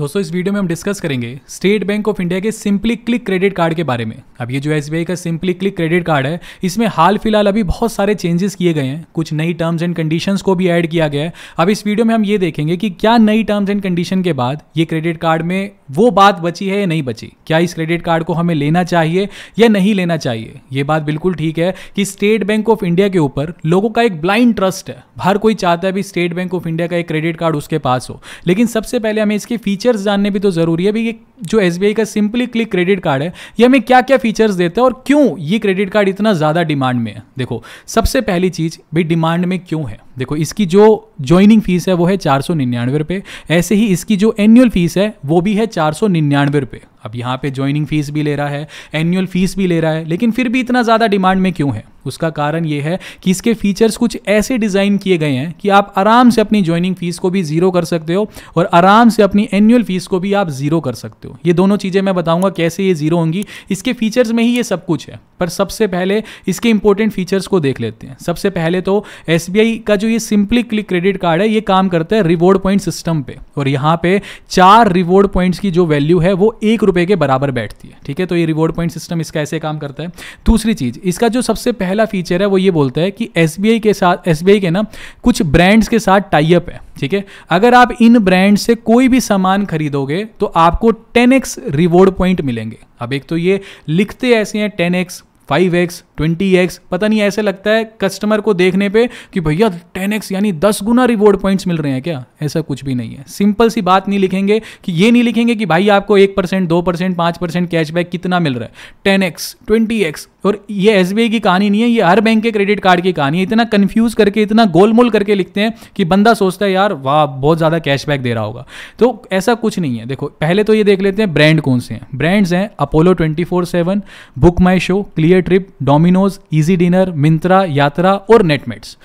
दोस्तों इस वीडियो में हम डिस्कस करेंगे स्टेट बैंक ऑफ इंडिया के सिंपली क्लिक क्रेडिट कार्ड के बारे में अब ये जो एस का सिंपली क्लिक क्रेडिट कार्ड है इसमें हाल फिलहाल अभी बहुत सारे चेंजेस किए गए हैं कुछ नई टर्म्स एंड कंडीशन को भी ऐड किया गया है अब इस वीडियो में हम ये देखेंगे कि क्या नई टर्म्स एंड कंडीशन के बाद ये क्रेडिट कार्ड में वो बात बची है या नहीं बची क्या इस क्रेडिट कार्ड को हमें लेना चाहिए या नहीं लेना चाहिए ये बात बिल्कुल ठीक है कि स्टेट बैंक ऑफ इंडिया के ऊपर लोगों का एक ब्लाइंड ट्रस्ट है हर कोई चाहता है भी स्टेट बैंक ऑफ इंडिया का एक क्रेडिट कार्ड उसके पास हो लेकिन सबसे पहले हमें इसके फीचर फीचर्स जानने भी तो ज़रूरी है भी ये जो एस का सिंपली क्लिक क्रेडिट कार्ड है ये हमें क्या क्या फीचर्स देते हैं और क्यों ये क्रेडिट कार्ड इतना ज़्यादा डिमांड में है देखो सबसे पहली चीज़ भी डिमांड में क्यों है देखो इसकी जो ज्वाइनिंग फीस है वो है चार सौ निन्यानवे रुपये ऐसे ही इसकी जो एनुअल फीस है वो भी है चार सौ निन्यानवे रुपये अब यहाँ पे ज्वाइनिंग फीस भी ले रहा है एनुअल फीस भी ले रहा है लेकिन फिर भी इतना ज़्यादा डिमांड में क्यों है उसका कारण ये है कि इसके फीचर्स कुछ ऐसे डिज़ाइन किए गए हैं कि आप आराम से अपनी ज्वाइनिंग फीस को भी ज़ीरो कर सकते हो और आराम से अपनी एनुअल फीस को भी आप ज़ीरो कर सकते हो टू ये दोनों चीज़ें मैं बताऊंगा कैसे ये ज़ीरो होंगी इसके फीचर्स में ही ये सब कुछ है पर सबसे पहले इसके इंपॉर्टेंट फीचर्स को देख लेते हैं सबसे पहले तो एस का जो ये सिंपली क्लिक क्रेडिट कार्ड है ये काम करता है रिवॉर्ड पॉइंट सिस्टम पे और यहाँ पे चार रिवॉर्ड पॉइंट्स की जो वैल्यू है वो एक रुपये के बराबर बैठती है ठीक है तो ये रिवॉर्ड पॉइंट सिस्टम इसका ऐसे काम करता है दूसरी चीज़ इसका जो सबसे पहला फीचर है वो ये बोलता है कि एस के साथ एस के ना कुछ ब्रांड्स के साथ टाइप है ठीक है अगर आप इन ब्रांड से कोई भी सामान खरीदोगे तो आपको 10x रिवॉर्ड पॉइंट मिलेंगे अब एक तो ये लिखते ऐसे हैं 10x 5x 20x पता नहीं ऐसे लगता है कस्टमर को देखने पे कि भैया 10x यानी 10 गुना रिवॉर्ड पॉइंट्स मिल रहे हैं क्या ऐसा कुछ भी नहीं है सिंपल सी बात नहीं लिखेंगे कि ये नहीं लिखेंगे कि भाई आपको एक परसेंट दो परसेंट पाँच परसेंट कैशबैक कितना मिल रहा है ट्वेंटी एक्स और ये एस की कहानी नहीं है ये हर बैंक के क्रेडिट कार्ड की कहानी है इतना कन्फ्यूज करके इतना गोलमोल करके लिखते हैं कि बंदा सोचता है यार वाह बहुत ज़्यादा कैशबैक दे रहा होगा तो ऐसा कुछ नहीं है देखो पहले तो ये देख लेते हैं ब्रांड कौन से हैं ब्रांड्स हैं Apollo twenty four seven BookMyShow Cleartrip Domino's EazyDiner Myntra Yatra और नेटमेट्स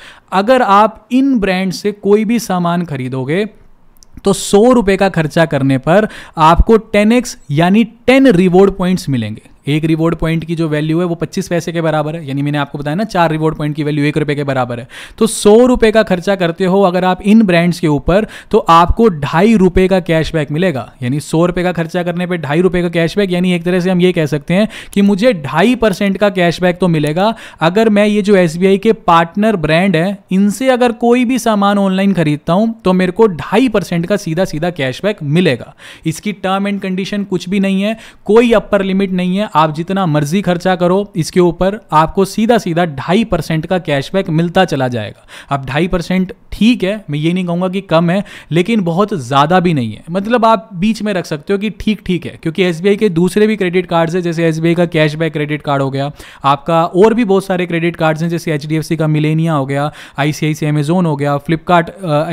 अगर आप इन ब्रांड से कोई भी सामान खरीदोगे तो सौ रुपये का खर्चा करने पर आपको टेन एक्स यानी टेन रिवॉर्ड पॉइंट्स मिलेंगे एक रिवॉर्ड पॉइंट की जो वैल्यू है वो पच्चीस पैसे के बराबर है यानी मैंने आपको बताया ना चार रिवॉर्ड पॉइंट की वैल्यू एक रुपए के बराबर है तो सौ रुपए का खर्चा करते हो अगर आप इन ब्रांड्स के ऊपर तो आपको ढाई रुपए का कैशबैक मिलेगा यानी सौ रुपए का खर्चा करने पर ढाई रुपए का कैशबैक यानी एक तरह से हम ये कह सकते हैं कि मुझे ढाई परसेंट का कैशबैक तो मिलेगा अगर मैं ये जो एस के पार्टनर ब्रांड है इनसे अगर कोई भी सामान ऑनलाइन खरीदता हूं तो मेरे को ढाई परसेंट का सीधा सीधा कैशबैक मिलेगा इसकी टर्म एंड कंडीशन कुछ भी नहीं है कोई अपर लिमिट नहीं है आप जितना मर्जी खर्चा करो इसके ऊपर आपको सीधा सीधा ढाई परसेंट का कैशबैक मिलता चला जाएगा अब ढाई परसेंट ठीक है मैं ये नहीं कहूँगा कि कम है लेकिन बहुत ज़्यादा भी नहीं है मतलब आप बीच में रख सकते हो कि ठीक ठीक है क्योंकि एस के दूसरे भी क्रेडिट कार्ड्स हैं जैसे एस का कैशबैक क्रेडिट कार्ड हो गया आपका और भी बहुत सारे क्रेडिट कार्ड्स हैं जैसे एच का मिलेनिया हो गया आई सी अमेजोन हो गया फ्लिपकार्ट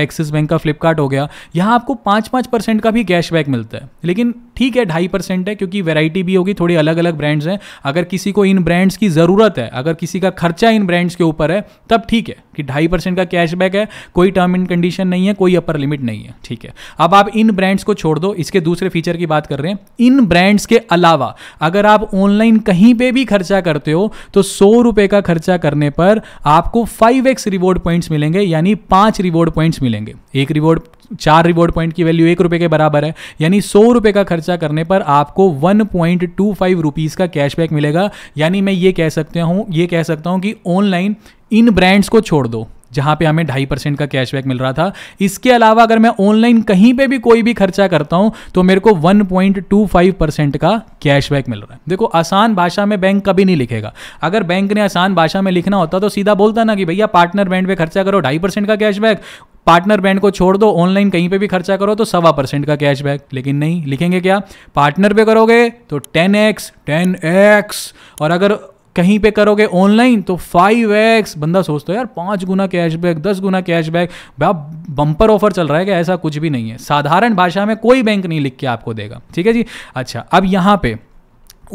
एक्सिस बैंक का फ्लिपकार्ट हो गया यहाँ आपको पाँच पाँच परसेंट का भी कैशबैक मिलता है लेकिन ठीक है ढाई परसेंट है क्योंकि वेराइटी भी होगी थोड़ी अलग अलग ब्रांड्स हैं अगर किसी को इन ब्रांड्स की ज़रूरत है अगर किसी का खर्चा इन ब्रांड्स के ऊपर है तब ठीक है कि ढाई परसेंट का कैशबैक है कोई टर्म एंड कंडीशन नहीं है कोई अपर लिमिट नहीं है ठीक है अब आप इन ब्रांड्स को छोड़ दो इसके दूसरे फीचर की बात कर रहे हैं इन ब्रांड्स के अलावा अगर आप ऑनलाइन कहीं पर भी खर्चा करते हो तो सौ रुपये का खर्चा करने पर आपको फाइव एक्स रिवॉर्ड पॉइंट्स मिलेंगे यानी पाँच रिवॉर्ड पॉइंट्स मिलेंगे एक रिवॉर्ड चार रिवॉर्ड पॉइंट की वैल्यू एक रुपए के बराबर है यानी सौ रुपए का खर्चा करने पर आपको one point two five rupees का कैशबैक मिलेगा यानी मैं ये कह सकता हूं ये कह सकता हूं कि ऑनलाइन इन ब्रांड्स को छोड़ दो जहाँ पे हमें ढाई परसेंट का कैशबैक मिल रहा था इसके अलावा अगर मैं ऑनलाइन कहीं पे भी कोई भी खर्चा करता हूँ तो मेरे को 1.25 परसेंट का कैशबैक मिल रहा है देखो आसान भाषा में बैंक कभी नहीं लिखेगा अगर बैंक ने आसान भाषा में लिखना होता तो सीधा बोलता ना कि भैया पार्टनर बैंड पर खर्चा करो ढाई परसेंट का कैशबैक पार्टनर ब्रांड को छोड़ दो ऑनलाइन कहीं पे भी खर्चा करो तो सवा परसेंट का कैशबैक लेकिन नहीं लिखेंगे क्या पार्टनर पे करोगे तो टेन एक्स टेन एक्स और अगर कहीं पे करोगे ऑनलाइन तो फाइव एक्स बंदा सोचता है यार पांच गुना कैशबैक दस गुना कैशबैक आप बम्पर ऑफर चल रहा है क्या ऐसा कुछ भी नहीं है साधारण भाषा में कोई बैंक नहीं लिख के आपको देगा ठीक है जी अच्छा अब यहाँ पे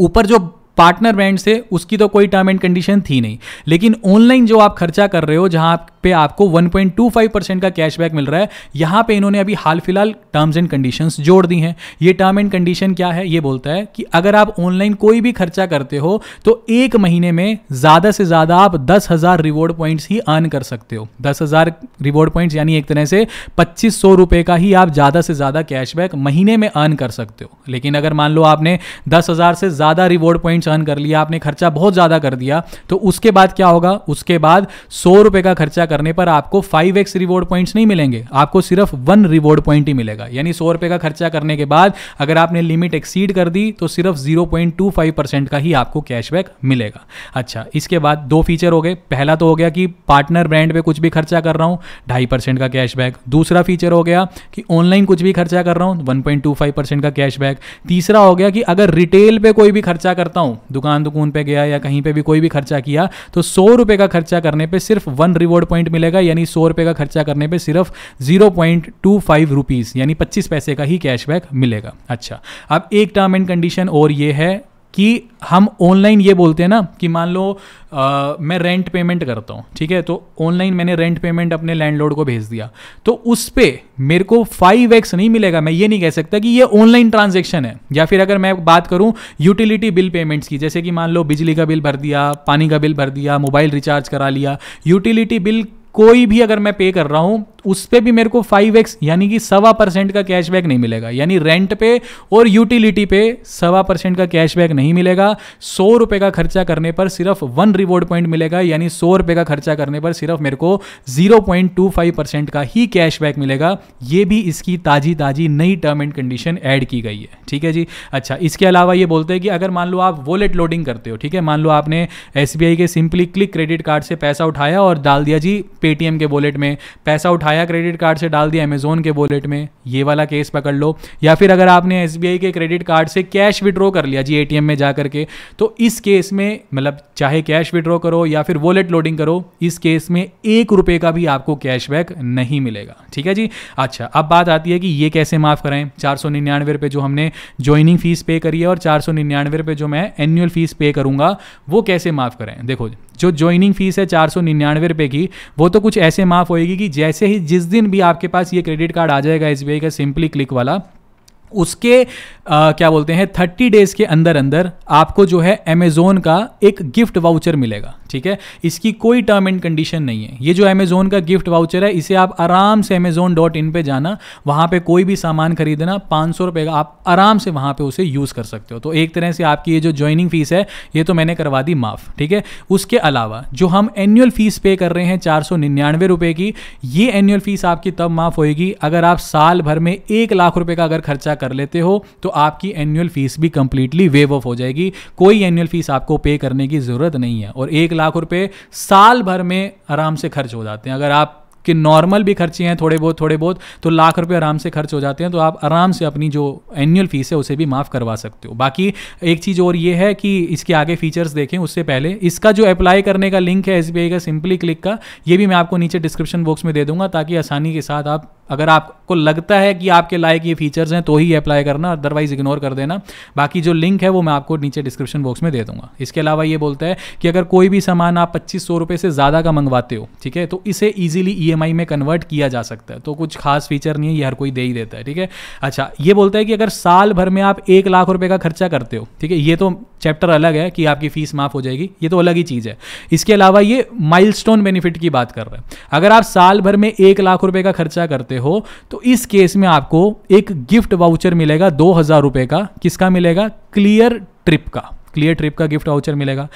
ऊपर जो पार्टनर बैंड से उसकी तो कोई टर्म एंड कंडीशन थी नहीं लेकिन ऑनलाइन जो आप खर्चा कर रहे हो जहां पे आपको 1.25 परसेंट का कैशबैक मिल रहा है यहां पे इन्होंने अभी हाल फिलहाल टर्म्स एंड कंडीशंस जोड़ दी हैं ये टर्म एंड कंडीशन क्या है ये बोलता है कि अगर आप ऑनलाइन कोई भी खर्चा करते हो तो एक महीने में ज़्यादा से ज़्यादा आप दस हज़ार रिवॉर्ड पॉइंट्स ही अर्न कर सकते हो दस हज़ार रिवॉर्ड पॉइंट्स यानी एक तरह से पच्चीस सौ रुपए का ही आप ज़्यादा से ज़्यादा कैशबैक महीने में अर्न कर सकते हो लेकिन अगर मान लो आपने दस हज़ार से ज़्यादा रिवॉर्ड पॉइंट्स शर्न कर लिया आपने खर्चा बहुत ज़्यादा कर दिया तो उसके बाद क्या होगा उसके बाद सौ रुपए का खर्चा करने पर आपको फाइव एक्स रिवॉर्ड पॉइंट्स नहीं मिलेंगे आपको सिर्फ वन रिवॉर्ड पॉइंट ही मिलेगा यानी सौ रुपए का खर्चा करने के बाद अगर आपने लिमिट एक्सीड कर दी तो सिर्फ zero point two five percent का ही आपको कैशबैक मिलेगा अच्छा इसके बाद दो फीचर हो गए पहला तो हो गया कि पार्टनर ब्रांड पे कुछ भी खर्चा कर रहा हूँ ढाई परसेंट का कैशबैक दूसरा फीचर हो गया कि ऑनलाइन कुछ भी खर्चा कर रहा हूँ one point two five percent का कैशबैक तीसरा हो गया कि अगर रिटेल पे कोई भी खर्चा करता हूँ हूँ दुकान दुकान पे गया या कहीं पे भी कोई भी खर्चा किया तो सौ रुपये का खर्चा करने पे सिर्फ वन रिवॉर्ड पॉइंट मिलेगा यानी सौ रुपये का खर्चा करने पे सिर्फ zero point two five rupees यानी पच्चीस पैसे का ही कैशबैक मिलेगा अच्छा अब एक टर्म एंड कंडीशन और ये है कि हम ऑनलाइन ये बोलते हैं ना कि मान लो आ, मैं रेंट पेमेंट करता हूँ ठीक है तो ऑनलाइन मैंने रेंट पेमेंट अपने लैंडलॉर्ड को भेज दिया तो उस पर मेरे को फाइव एक्स नहीं मिलेगा मैं ये नहीं कह सकता कि ये ऑनलाइन ट्रांजेक्शन है या फिर अगर मैं बात करूँ यूटिलिटी बिल पेमेंट्स की जैसे कि मान लो बिजली का बिल भर दिया पानी का बिल भर दिया मोबाइल रिचार्ज करा लिया यूटिलिटी बिल कोई भी अगर मैं पे कर रहा हूँ उस पर भी मेरे को फाइव एक्स यानी कि सवा परसेंट का कैशबैक नहीं मिलेगा यानी रेंट पे और यूटिलिटी पे सवा परसेंट का कैशबैक नहीं मिलेगा सौ रुपए का खर्चा करने पर सिर्फ वन रिवॉर्ड पॉइंट मिलेगा यानी सौ रुपए का खर्चा करने पर सिर्फ मेरे को zero point two five percent का ही कैशबैक मिलेगा ये भी इसकी ताज़ी ताज़ी नई टर्म एंड कंडीशन एड की गई है ठीक है जी अच्छा इसके अलावा ये बोलते हैं कि अगर मान लो आप वॉलेट लोडिंग करते हो ठीक है मान लो आपने एस के सिंपली क्लिक क्रेडिट कार्ड से पैसा उठाया और डाल दिया जी पे पेटीएम के वॉलेट में पैसा उठाया क्रेडिट कार्ड से डाल दिया अमेजोन के वॉलेट में ये वाला केस पकड़ लो या फिर अगर आपने एस के क्रेडिट कार्ड से कैश विड्रॉ कर लिया जी ए में जा करके तो इस केस में मतलब चाहे कैश विड्रॉ करो या फिर वॉलेट लोडिंग करो इस केस में एक रुपये का भी आपको कैशबैक नहीं मिलेगा ठीक है जी अच्छा अब बात आती है कि ये कैसे माफ़ करें चार सौ निन्यानवे रुपये जो हमने ज्वाइनिंग फीस पे करी है और चार सौ निन्यानवे रुपये जो मैं एनुअल फीस पे करूंगा वो कैसे माफ़ कराएं देखो जो ज्वाइनिंग फीस है चार सौ निन्यानवे रुपये की वो तो कुछ ऐसे माफ़ होएगी कि जैसे ही जिस दिन भी आपके पास ये क्रेडिट कार्ड आ जाएगा एस का सिंपली क्लिक वाला उसके आ, क्या बोलते हैं थर्टी डेज़ के अंदर अंदर आपको जो है अमेज़ोन का एक गिफ्ट वाउचर मिलेगा ठीक है इसकी कोई टर्म एंड कंडीशन नहीं है ये जो अमेज़ोन का गिफ्ट वाउचर है इसे आप आराम से अमेज़ोन डॉट इन पर जाना वहाँ पे कोई भी सामान खरीदना पाँच सौ रुपये का आप आराम से वहाँ पे उसे यूज़ कर सकते हो तो एक तरह से आपकी ये जो ज्वाइनिंग फ़ीस है ये तो मैंने करवा दी माफ़ ठीक है उसके अलावा जो हम एनुअल फ़ीस पे कर रहे हैं चार सौ निन्यानवे रुपये की ये एनुअल फ़ीस आपकी तब माफ़ होएगी अगर आप साल भर में एक लाख रुपये का अगर खर्चा कर लेते हो तो आपकी एनुअल फीस भी कंप्लीटली वेव ऑफ हो जाएगी कोई एनुअल फीस आपको पे करने की ज़रूरत नहीं है और एक लाख रुपये साल भर में आराम से खर्च हो जाते हैं अगर आप कि नॉर्मल भी खर्चे हैं थोड़े बहुत थोड़े बहुत तो लाख रुपए आराम से खर्च हो जाते हैं तो आप आराम से अपनी जो एनुअल फीस है उसे भी माफ़ करवा सकते हो बाकी एक चीज़ और ये है कि इसके आगे फीचर्स देखें उससे पहले इसका जो अप्लाई करने का लिंक है एस का सिंपली क्लिक का ये भी मैं आपको नीचे डिस्क्रिप्शन बॉक्स में दे दूंगा ताकि आसानी के साथ आप अगर आपको लगता है कि आपके लायक ये फीचर्स हैं तो ही अप्लाई करना अदरवाइज इग्नोर कर देना बाकी जो लिंक है वो मैं आपको नीचे डिस्क्रिप्शन बॉक्स में दे दूंगा इसके अलावा ये बोलता है कि अगर कोई भी सामान आप पच्चीस सौ रुपये से ज़्यादा का मंगवाते हो ठीक है तो इसे ईजिली ई e में कन्वर्ट किया जा सकता है तो कुछ खास फीचर नहीं है ये हर कोई दे ही देता है ठीक है अच्छा ये बोलता है कि अगर साल भर में आप एक लाख रुपये का खर्चा करते हो ठीक है ये तो चैप्टर अलग है कि आपकी फीस माफ़ हो जाएगी ये तो अलग ही चीज़ है इसके अलावा ये माइलस्टोन बेनिफिट की बात कर रहे हैं अगर आप साल भर में एक लाख रुपए का खर्चा करते हो तो इस केस में आपको एक गिफ्ट वाउचर मिलेगा दो हज़ार रुपये का किसका मिलेगा क्लियर ट्रिप का क्लियर ट्रिप का गिफ्ट वाउचर मिलेगा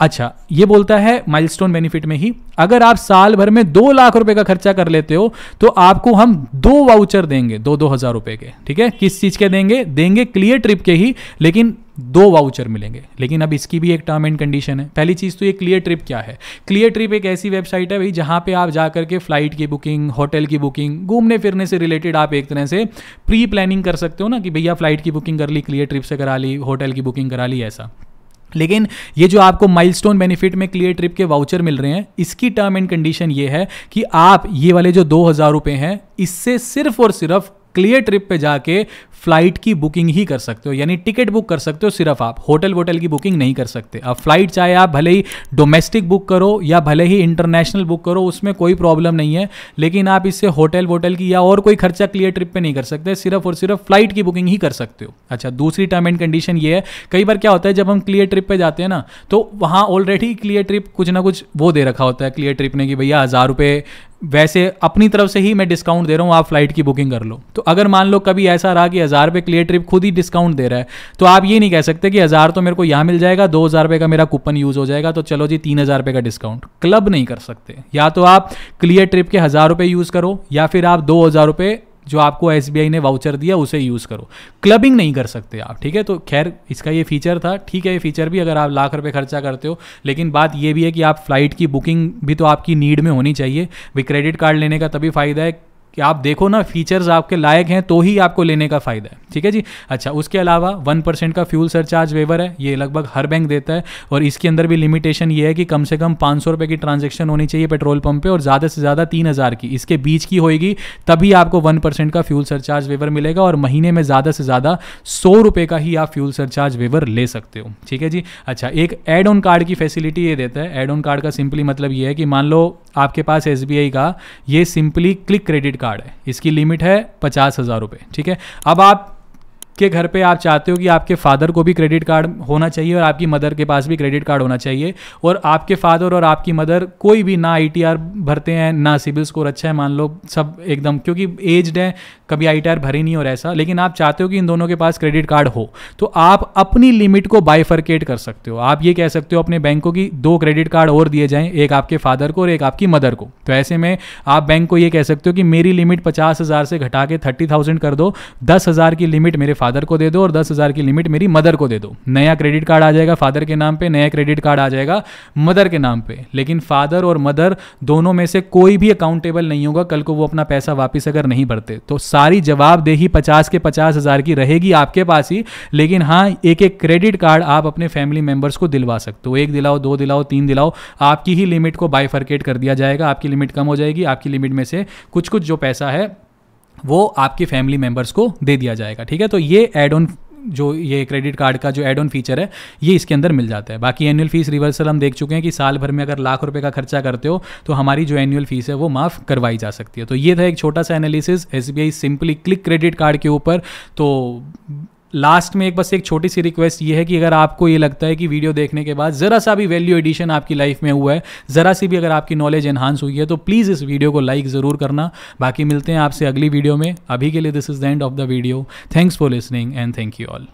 अच्छा ये बोलता है माइलस्टोन बेनिफिट में ही अगर आप साल भर में दो लाख रुपए का खर्चा कर लेते हो तो आपको हम दो वाउचर देंगे दो दो हजार रुपए के ठीक है किस चीज के देंगे देंगे क्लियर ट्रिप के ही लेकिन दो वाउचर मिलेंगे लेकिन अब इसकी भी एक टर्म एंड कंडीशन है पहली चीज़ तो ये क्लियर ट्रिप क्या है क्लियर ट्रिप एक ऐसी वेबसाइट है भाई जहां पे आप जाकर के फ्लाइट की बुकिंग होटल की बुकिंग घूमने फिरने से रिलेटेड आप एक तरह से प्री प्लानिंग कर सकते हो ना कि भैया फ्लाइट की बुकिंग कर ली क्लियर ट्रिप से करा ली होटल की बुकिंग करा ली ऐसा लेकिन ये जो आपको माइलस्टोन बेनिफिट में क्लियर ट्रिप के वाउचर मिल रहे हैं इसकी टर्म एंड कंडीशन ये है कि आप ये वाले जो दो हज़ार रुपये हैं इससे सिर्फ और सिर्फ क्लियर ट्रिप पे जाके फ्लाइट की बुकिंग ही कर सकते हो यानी टिकट बुक कर सकते हो सिर्फ आप होटल वोटल की बुकिंग नहीं कर सकते अब फ्लाइट चाहे आप भले ही डोमेस्टिक बुक करो या भले ही इंटरनेशनल बुक करो उसमें कोई प्रॉब्लम नहीं है लेकिन आप इससे होटल वोटल की या और कोई खर्चा क्लियर ट्रिप पे नहीं कर सकते सिर्फ और सिर्फ फ्लाइट की बुकिंग ही कर सकते हो अच्छा दूसरी टर्म एंड कंडीशन ये है कई बार क्या होता है जब हम क्लियर ट्रिप पर जाते हैं ना तो वहाँ ऑलरेडी क्लियर ट्रिप कुछ ना कुछ वो दे रखा होता है क्लियर ट्रिप ने कि भैया हज़ार रुपये वैसे अपनी तरफ से ही मैं डिस्काउंट दे रहा हूँ आप फ्लाइट की बुकिंग कर लो तो अगर मान लो कभी ऐसा रहा कि हज़ार रुपये क्लियर ट्रिप खुद ही डिस्काउंट दे रहा है तो आप ये नहीं कह सकते कि हज़ार तो मेरे को यहाँ मिल जाएगा दो हज़ार रुपये का मेरा कूपन यूज़ हो जाएगा तो चलो जी तीन हज़ार रुपये का डिस्काउंट क्लब नहीं कर सकते या तो आप क्लियर ट्रिप के हज़ार रुपये यूज़ करो या फिर आप दो हज़ार रुपये जो आपको एस ने वाउचर दिया उसे यूज़ करो क्लबिंग नहीं कर सकते आप ठीक है तो खैर इसका ये फीचर था ठीक है ये फीचर भी अगर आप लाख रुपये खर्चा करते हो लेकिन बात ये भी है कि आप फ्लाइट की बुकिंग भी तो आपकी नीड में होनी चाहिए भी क्रेडिट कार्ड लेने का तभी फ़ायदा है कि आप देखो ना फीचर्स आपके लायक हैं तो ही आपको लेने का फ़ायदा है ठीक है जी अच्छा उसके अलावा वन परसेंट का फ्यूल सरचार्ज वेवर है ये लगभग हर बैंक देता है और इसके अंदर भी लिमिटेशन ये है कि कम से कम पाँच सौ रुपये की ट्रांजेक्शन होनी चाहिए पेट्रोल पंप पे और ज़्यादा से ज़्यादा तीन हज़ार की इसके बीच की होगी तभी आपको वन परसेंट का फ्यूल सरचार्ज वेवर मिलेगा और महीने में ज़्यादा से ज़्यादा सौ रुपये का ही आप फ्यूल सरचार्ज वेवर ले सकते हो ठीक है जी अच्छा एक एड ऑन कार्ड की फैसिलिटी ये देता है एड ऑन कार्ड का सिंपली मतलब ये है कि मान लो आपके पास एस का ये सिंपली क्लिक क्रेडिट कार्ड है इसकी लिमिट है पचास हज़ार रुपये ठीक है अब आप आपके घर पे आप चाहते हो कि आपके फादर को भी क्रेडिट कार्ड होना चाहिए और आपकी मदर के पास भी क्रेडिट कार्ड होना चाहिए और आपके फादर और आपकी मदर कोई भी ना आई भरते हैं ना सिविल स्कोर अच्छा है मान लो सब एकदम क्योंकि एज्ड है कभी आई भरे नहीं और ऐसा लेकिन आप चाहते हो कि इन दोनों के पास क्रेडिट कार्ड हो तो आप अपनी लिमिट को बाइफरकेट कर सकते हो आप ये कह सकते हो अपने बैंक को कि दो क्रेडिट कार्ड और दिए जाएं एक आपके फादर को और एक आपकी मदर को तो ऐसे में आप बैंक को ये कह सकते हो कि मेरी लिमिट पचास हज़ार से घटा के थर्टी थाउजेंड कर दो दस हज़ार की लिमिट मेरे फादर फादर को दे दो और दस हज़ार की लिमिट मेरी मदर को दे दो नया क्रेडिट कार्ड आ जाएगा फादर के नाम पे नया क्रेडिट कार्ड आ जाएगा मदर के नाम पे लेकिन फादर और मदर दोनों में से कोई भी अकाउंटेबल नहीं होगा कल को वो अपना पैसा वापस अगर नहीं भरते तो सारी जवाबदेही पचास के पचास हज़ार की रहेगी आपके पास ही लेकिन हाँ एक एक क्रेडिट कार्ड आप अपने फैमिली मेम्बर्स को दिलवा सकते हो एक दिलाओ दो दिलाओ तीन दिलाओ आपकी ही लिमिट को बाईफर्केट कर दिया जाएगा आपकी लिमिट कम हो जाएगी आपकी लिमिट में से कुछ कुछ जो पैसा है वो आपके फैमिली मेम्बर्स को दे दिया जाएगा ठीक है तो ये एड ऑन जो ये क्रेडिट कार्ड का जो एड ऑन फीचर है ये इसके अंदर मिल जाता है बाकी एनुअल फीस रिवर्सल हम देख चुके हैं कि साल भर में अगर लाख रुपए का खर्चा करते हो तो हमारी जो एनुअल फीस है वो माफ़ करवाई जा सकती है तो ये था एक छोटा सा एनालिसिस एस सिंपली क्लिक क्रेडिट कार्ड के ऊपर तो लास्ट में एक बस एक छोटी सी रिक्वेस्ट ये है कि अगर आपको ये लगता है कि वीडियो देखने के बाद ज़रा सा भी वैल्यू एडिशन आपकी लाइफ में हुआ है ज़रा सी भी अगर आपकी नॉलेज एनहांस हुई है तो प्लीज़ इस वीडियो को लाइक ज़रूर करना बाकी मिलते हैं आपसे अगली वीडियो में अभी के लिए this is the end of the video thanks for listening and thank you all